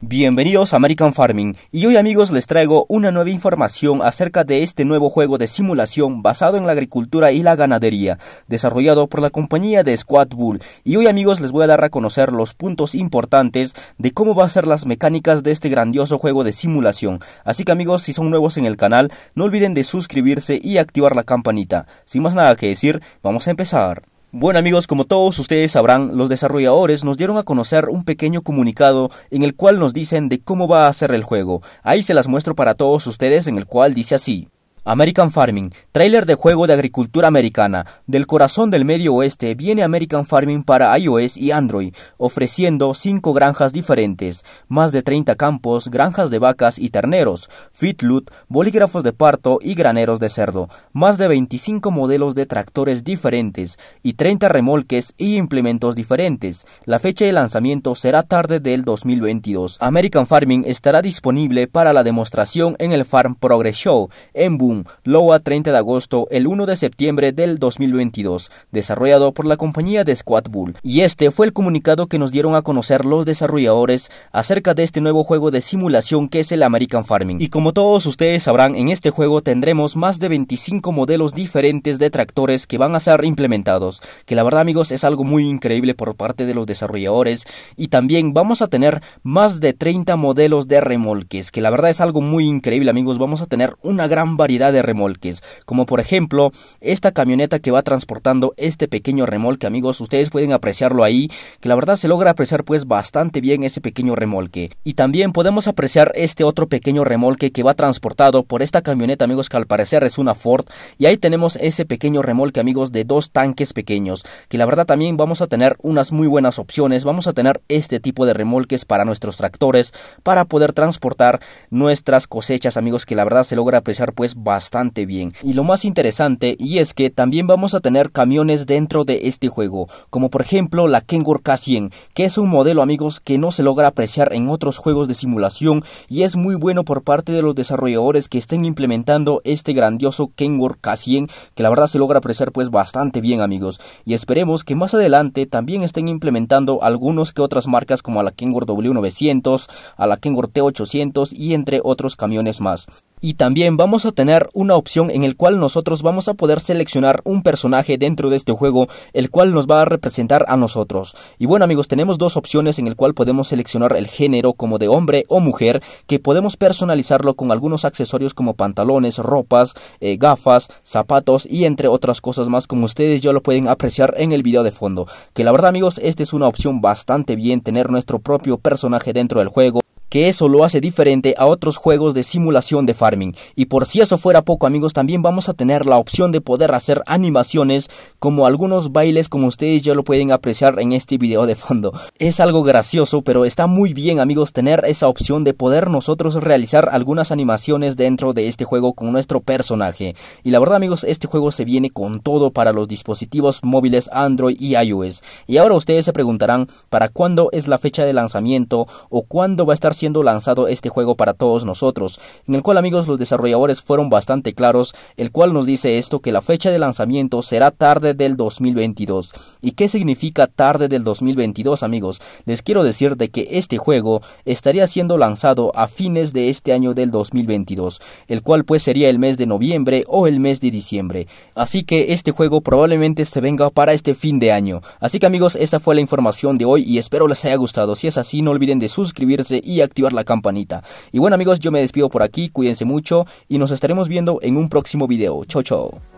Bienvenidos a American Farming y hoy amigos les traigo una nueva información acerca de este nuevo juego de simulación basado en la agricultura y la ganadería desarrollado por la compañía de Squad Bull y hoy amigos les voy a dar a conocer los puntos importantes de cómo va a ser las mecánicas de este grandioso juego de simulación así que amigos si son nuevos en el canal no olviden de suscribirse y activar la campanita sin más nada que decir vamos a empezar bueno amigos, como todos ustedes sabrán, los desarrolladores nos dieron a conocer un pequeño comunicado en el cual nos dicen de cómo va a ser el juego. Ahí se las muestro para todos ustedes en el cual dice así. American Farming, trailer de juego de agricultura americana. Del corazón del medio oeste viene American Farming para iOS y Android, ofreciendo 5 granjas diferentes, más de 30 campos, granjas de vacas y terneros, feedlot, bolígrafos de parto y graneros de cerdo, más de 25 modelos de tractores diferentes y 30 remolques y implementos diferentes. La fecha de lanzamiento será tarde del 2022. American Farming estará disponible para la demostración en el Farm Progress Show en Boom LOA 30 de agosto, el 1 de septiembre del 2022, desarrollado por la compañía de Squad Bull. Y este fue el comunicado que nos dieron a conocer los desarrolladores acerca de este nuevo juego de simulación que es el American Farming. Y como todos ustedes sabrán, en este juego tendremos más de 25 modelos diferentes de tractores que van a ser implementados, que la verdad amigos es algo muy increíble por parte de los desarrolladores y también vamos a tener más de 30 modelos de remolques, que la verdad es algo muy increíble amigos, vamos a tener una gran variedad de remolques, como por ejemplo esta camioneta que va transportando este pequeño remolque, amigos, ustedes pueden apreciarlo ahí, que la verdad se logra apreciar pues bastante bien ese pequeño remolque. Y también podemos apreciar este otro pequeño remolque que va transportado por esta camioneta, amigos, que al parecer es una Ford, y ahí tenemos ese pequeño remolque, amigos, de dos tanques pequeños, que la verdad también vamos a tener unas muy buenas opciones, vamos a tener este tipo de remolques para nuestros tractores, para poder transportar nuestras cosechas, amigos, que la verdad se logra apreciar pues bastante bien. Y lo más interesante y es que también vamos a tener camiones dentro de este juego, como por ejemplo la Kenworth K100, que es un modelo amigos que no se logra apreciar en otros juegos de simulación y es muy bueno por parte de los desarrolladores que estén implementando este grandioso Kenworth K100 que la verdad se logra apreciar pues bastante bien amigos y esperemos que más adelante también estén implementando algunos que otras marcas como la Kenworth W900, a la Kenworth T800 y entre otros camiones más. Y también vamos a tener una opción en el cual nosotros vamos a poder seleccionar un personaje dentro de este juego, el cual nos va a representar a nosotros. Y bueno amigos, tenemos dos opciones en el cual podemos seleccionar el género como de hombre o mujer, que podemos personalizarlo con algunos accesorios como pantalones, ropas, eh, gafas, zapatos y entre otras cosas más como ustedes ya lo pueden apreciar en el video de fondo. Que la verdad amigos, esta es una opción bastante bien tener nuestro propio personaje dentro del juego que eso lo hace diferente a otros juegos de simulación de farming. Y por si eso fuera poco amigos, también vamos a tener la opción de poder hacer animaciones como algunos bailes como ustedes ya lo pueden apreciar en este video de fondo. Es algo gracioso, pero está muy bien amigos tener esa opción de poder nosotros realizar algunas animaciones dentro de este juego con nuestro personaje. Y la verdad amigos, este juego se viene con todo para los dispositivos móviles Android y iOS. Y ahora ustedes se preguntarán, ¿para cuándo es la fecha de lanzamiento o cuándo va a estar siendo lanzado este juego para todos nosotros, en el cual amigos los desarrolladores fueron bastante claros, el cual nos dice esto que la fecha de lanzamiento será tarde del 2022. ¿Y qué significa tarde del 2022 amigos? Les quiero decir de que este juego estaría siendo lanzado a fines de este año del 2022, el cual pues sería el mes de noviembre o el mes de diciembre. Así que este juego probablemente se venga para este fin de año. Así que amigos, esta fue la información de hoy y espero les haya gustado. Si es así, no olviden de suscribirse y activar la campanita. Y bueno amigos, yo me despido por aquí, cuídense mucho y nos estaremos viendo en un próximo video. Chau chau.